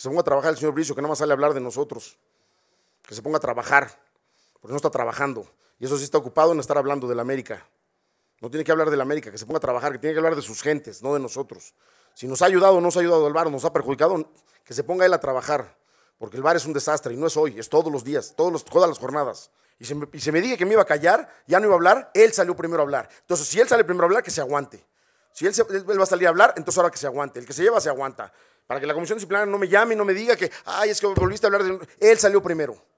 Que se ponga a trabajar el señor Bricio, que no más sale a hablar de nosotros. Que se ponga a trabajar, porque no está trabajando. Y eso sí está ocupado en estar hablando de la América. No tiene que hablar de la América, que se ponga a trabajar, que tiene que hablar de sus gentes, no de nosotros. Si nos ha ayudado o nos ha ayudado el o nos ha perjudicado, que se ponga él a trabajar. Porque el bar es un desastre y no es hoy, es todos los días, todos los, todas las jornadas. Y se, me, y me dije que me iba a callar, ya no iba a hablar, él salió primero a hablar. Entonces, si él sale primero a hablar, que se aguante. Si él, va a salir a hablar, entonces ahora que se aguante. El que se lleva se aguanta. Para que la comisión disciplinaria no me llame y no me diga que, ay, es que volviste a hablar de... Él salió primero.